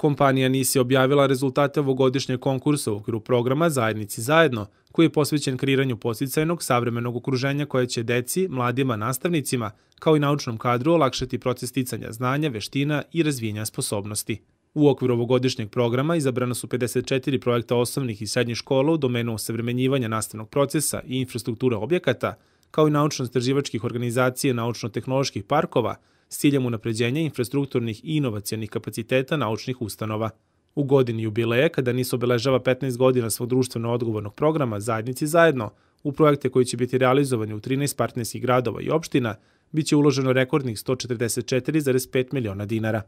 Kompanija NIS je objavila rezultate ovogodišnjeg konkursa u okviru programa Zajednici zajedno, koji je posvećen kreiranju posticajnog savremenog okruženja koje će deci, mladima, nastavnicima, kao i naučnom kadru olakšati proces sticanja znanja, veština i razvijenja sposobnosti. U okviru ovogodišnjeg programa izabrano su 54 projekta osnovnih i srednjih škola u domenu osavremenjivanja nastavnog procesa i infrastrukture objekata, kao i naučno-istraživačkih organizacije naučno-tehnoloških parkova, s ciljem unapređenja infrastrukturnih i inovacijalnih kapaciteta naučnih ustanova. U godini jubileja, kada NIS obeležava 15 godina svog društveno odgovornog programa Zajednici zajedno, u projekte koji će biti realizovani u 13 partnerskih gradova i opština, biće uloženo rekordnih 144,5 miliona dinara.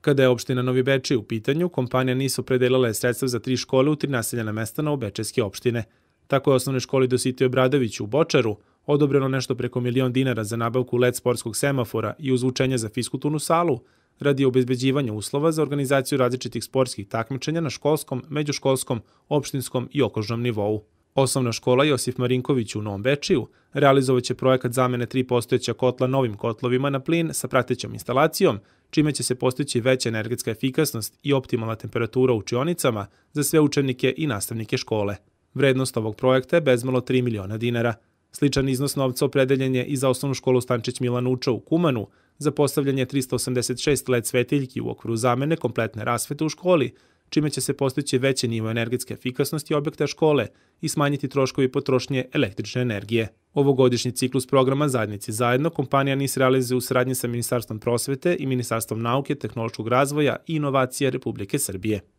Kada je opština Novi Bečej u pitanju, kompanija NIS opredelila je sredstva za tri škole u tri naseljena mesta na obečeske opštine. Tako je osnovne školi Dositio Bradović u Bočaru, odobreno nešto preko milion dinara za nabavku LED sportskog semafora i uzvučenja za fiskulturnu salu, radi obezbeđivanja uslova za organizaciju različitih sportskih takmičenja na školskom, međuškolskom, opštinskom i okružnom nivou. Osnovna škola Josif Marinković u Novom Bečiju realizovaće projekat zamene tri postojeća kotla novim kotlovima na plin sa pratećom instalacijom, čime će se postići veća energetska efikasnost i optimalna temperatura u učionicama za sve učenike i nastavnike škole. Vrednost ovog projekta je bezmalo 3 miliona dinara – Sličan iznos novca opredeljen je i za osnovnu školu Stančić Milan Uča u Kumanu za postavljanje 386 LED svetiljki u okviru zamene kompletne rasvete u školi, čime će se postići veći nivo energetske efikasnosti objekta škole i smanjiti troškovi potrošnje električne energije. Ovogodišnji ciklus programa Zajednici zajedno kompanija NIS realizuje u saradnji sa Ministarstvom prosvete i Ministarstvom nauke, tehnološkog razvoja i inovacija Republike Srbije.